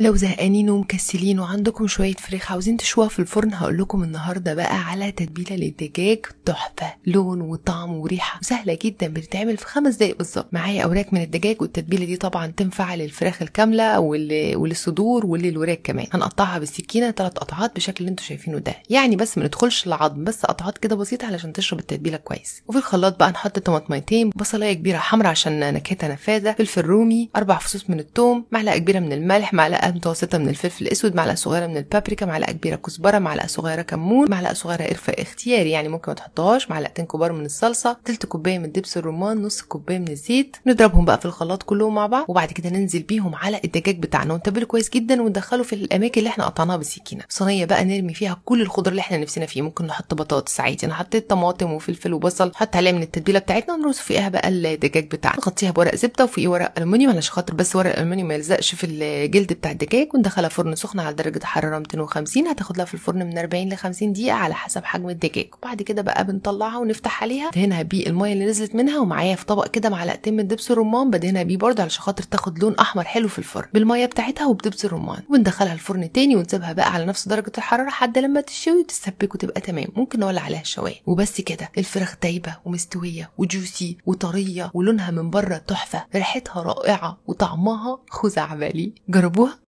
لو زهقانين ومكسلين وعندكم شويه فريخة عاوزين تشوها في الفرن هقول لكم النهارده بقى على تتبيله للدجاج تحفه لون وطعم وريحه وسهله جدا بتتعمل في خمس دقايق بالظبط معايا اوراق من الدجاج والتتبيله دي طبعا تنفع للفراخ الكامله وللصدور وللوراك كمان هنقطعها بالسكينه ثلاث قطعات بالشكل اللي انتم شايفينه ده يعني بس ما ندخلش العظم بس قطعات كده بسيطه علشان تشرب التتبيله كويس وفي الخلاط بقى نحط طماطميتين بصلايه كبيره حمراء عشان نكهتها نفاذه فلفل رومي اربع فصوص من الثوم معلقه كبيره من الملح معلقه معلقه متوسطه من الفلفل الاسود معلقه صغيره من البابريكا معلقه كبيره كزبره معلقه صغيره كمون معلقه صغيره قرفه اختياري يعني ممكن ما تحطهاش معلقتين كبار من الصلصه تلت كوبايه من دبس الرمان نص كوبايه من الزيت نضربهم بقى في الخلاط كلهم مع بعض وبعد كده ننزل بيهم على الدجاج بتاعنا ونتبله كويس جدا وندخله في الاماكن اللي احنا قطعناها بالسكينه صينيه بقى نرمي فيها كل الخضار اللي احنا نفسنا فيه ممكن نحط بطاطس عادي انا حطيت طماطم وفلفل وبصل حط عليها من التتبيله بتاعتنا ونرص فيها بقى الدجاج بتاعنا نغطيها بورق زبده وفي ورق الومنيوم علشان خاطر بس ورق الومنيوم ما يلزقش في الجلد بتاع الدجاج وندخلها فرن سخن على درجة حرارة 250 هتاخد لها في الفرن من 40 ل 50 دقيقة على حسب حجم الدجاج وبعد كده بقى بنطلعها ونفتح عليها دهنها بيه اللي نزلت منها ومعايا في طبق كده معلقتين من دبس الرمان بدهنها بيه برضه علشان خاطر تاخد لون أحمر حلو في الفرن بالمية بتاعتها وبدبس الرمان وندخلها الفرن تاني ونسيبها بقى على نفس درجة الحرارة لحد لما تشوي وتتسبك وتبقى تمام ممكن نولع عليها الشوايه وبس كده الفراخ دايبة ومستوية وجوسي وطرية ولونها من بره تحفة ريحتها رائعة وطعمها خزعبلي جربوها